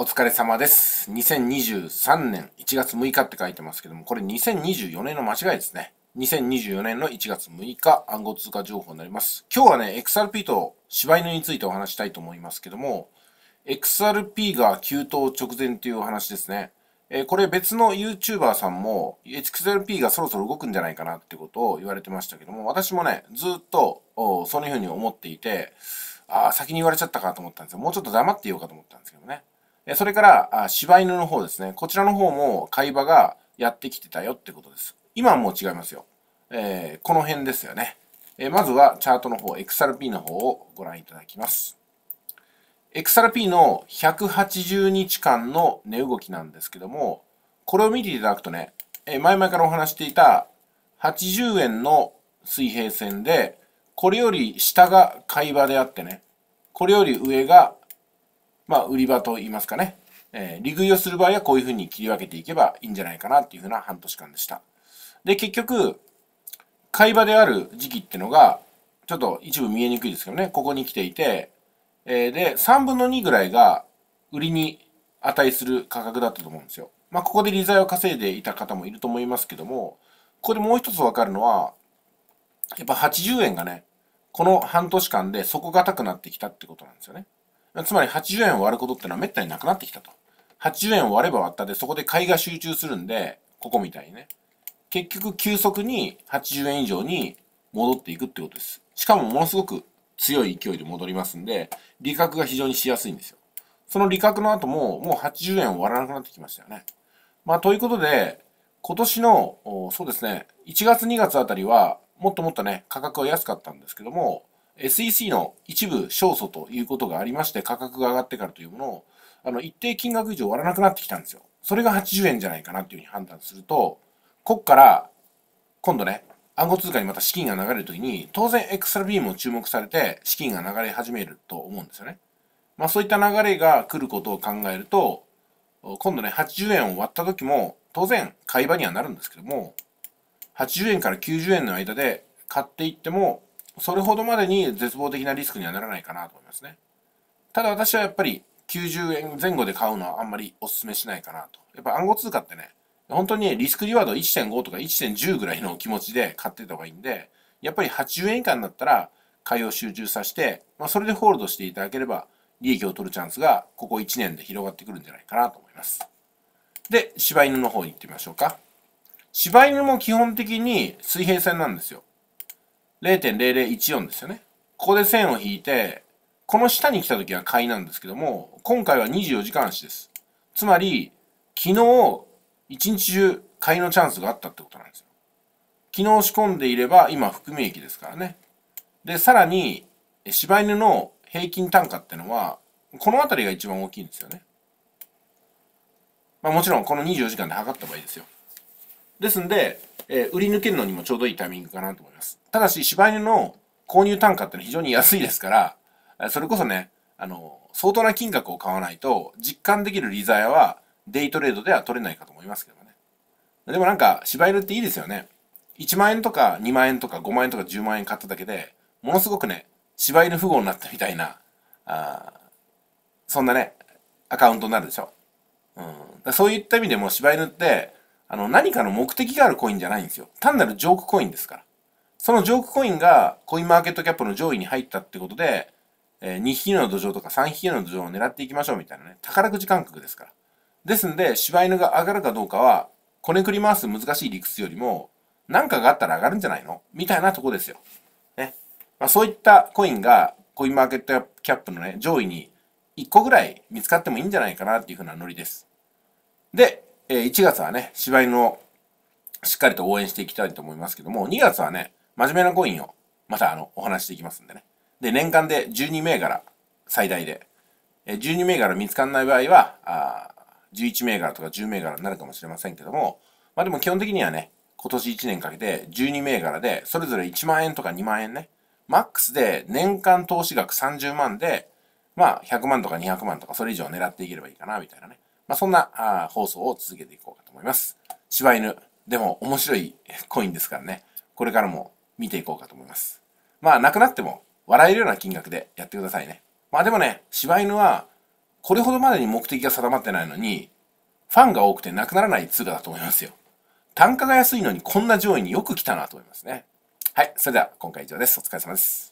お疲れ様です。2023年1月6日って書いてますけども、これ2024年の間違いですね。2024年の1月6日暗号通貨情報になります。今日はね、XRP と柴犬についてお話したいと思いますけども、XRP が急騰直前っていうお話ですね。えー、これ別の YouTuber さんも XRP がそろそろ動くんじゃないかなってことを言われてましたけども、私もね、ずっとそのよううに思っていて、ああ、先に言われちゃったかと思ったんですよ。もうちょっと黙っていようかと思ったんですけどね。それから、柴犬の方ですね。こちらの方も、い場がやってきてたよってことです。今はもう違いますよ。えー、この辺ですよね。えー、まずは、チャートの方、XRP の方をご覧いただきます。XRP の180日間の値動きなんですけども、これを見ていただくとね、えー、前々からお話していた80円の水平線で、これより下が買い場であってね、これより上がまあ、売り場といいますかね、えー、利食いをする場合はこういうふうに切り分けていけばいいんじゃないかなっていうふうな半年間でした。で、結局、買い場である時期ってのが、ちょっと一部見えにくいですけどね、ここに来ていて、えー、で、3分の2ぐらいが売りに値する価格だったと思うんですよ。まあ、ここで利材を稼いでいた方もいると思いますけども、ここでもう一つわかるのは、やっぱ80円がね、この半年間で底堅くなってきたってことなんですよね。つまり80円を割ることってのはめったになくなってきたと。80円を割れば割ったで、そこで買いが集中するんで、ここみたいにね。結局、急速に80円以上に戻っていくってことです。しかもものすごく強い勢いで戻りますんで、利確が非常にしやすいんですよ。その利確の後も、もう80円を割らなくなってきましたよね。まあ、ということで、今年の、そうですね、1月2月あたりは、もっともっとね、価格は安かったんですけども、SEC の一部勝訴ということがありまして、価格が上がってからというものを、あの、一定金額以上割らなくなってきたんですよ。それが80円じゃないかなというふうに判断すると、こっから、今度ね、暗号通貨にまた資金が流れるときに、当然エクスラビームも注目されて、資金が流れ始めると思うんですよね。まあそういった流れが来ることを考えると、今度ね、80円を割った時も、当然買い場にはなるんですけども、80円から90円の間で買っていっても、それほどまでに絶望的なリスクにはならないかなと思いますね。ただ私はやっぱり90円前後で買うのはあんまりお勧めしないかなと。やっぱ暗号通貨ってね、本当にリスクリワード1.5とか1.10ぐらいの気持ちで買ってた方がいいんで、やっぱり80円以下になったら買いを集中させて、まあ、それでホールドしていただければ利益を取るチャンスがここ1年で広がってくるんじゃないかなと思います。で、柴犬の方に行ってみましょうか。柴犬も基本的に水平線なんですよ。0.0014ですよね。ここで線を引いて、この下に来た時は買いなんですけども、今回は24時間足です。つまり、昨日、一日中買いのチャンスがあったってことなんですよ。昨日仕込んでいれば、今含み益ですからね。で、さらに、柴犬の平均単価ってのは、この辺りが一番大きいんですよね。まあもちろんこの24時間で測った場合ですよ。ですんで、えー、売り抜けるのにもちょうどいいタイミングかなと思います。ただし、柴犬の購入単価ってのは非常に安いですから、それこそね、あの、相当な金額を買わないと、実感できるリザヤは、デイトレードでは取れないかと思いますけどね。でもなんか、柴犬っていいですよね。1万円とか2万円とか5万円とか10万円買っただけで、ものすごくね、柴犬富豪になったみたいな、あそんなね、アカウントになるでしょ。うん、そういった意味でも柴犬って、あの、何かの目的があるコインじゃないんですよ。単なるジョークコインですから。そのジョークコインがコインマーケットキャップの上位に入ったってことで、えー、2匹の土壌とか3匹の土壌を狙っていきましょうみたいなね、宝くじ感覚ですから。ですんで、柴犬が上がるかどうかは、こねくり回す難しい理屈よりも、何かがあったら上がるんじゃないのみたいなとこですよ。ね。まあ、そういったコインが、コインマーケットキャップのね、上位に1個ぐらい見つかってもいいんじゃないかなっていうふうなノリです。で、え1月はね、芝居のしっかりと応援していきたいと思いますけども、2月はね、真面目なコインをまたあの、お話していきますんでね。で、年間で12銘柄最大で、え12銘柄見つかんない場合は、あ11銘柄とか10銘柄になるかもしれませんけども、まあでも基本的にはね、今年1年かけて12銘柄で、それぞれ1万円とか2万円ね、マックスで年間投資額30万で、まあ100万とか200万とかそれ以上狙っていければいいかな、みたいなね。まあ、そんなあ放送を続けていこうかと思います。柴犬、でも面白いコインですからね、これからも見ていこうかと思います。まあ、なくなっても笑えるような金額でやってくださいね。まあでもね、柴犬は、これほどまでに目的が定まってないのに、ファンが多くてなくならない通貨だと思いますよ。単価が安いのにこんな上位によく来たなと思いますね。はい、それでは今回以上です。お疲れ様です。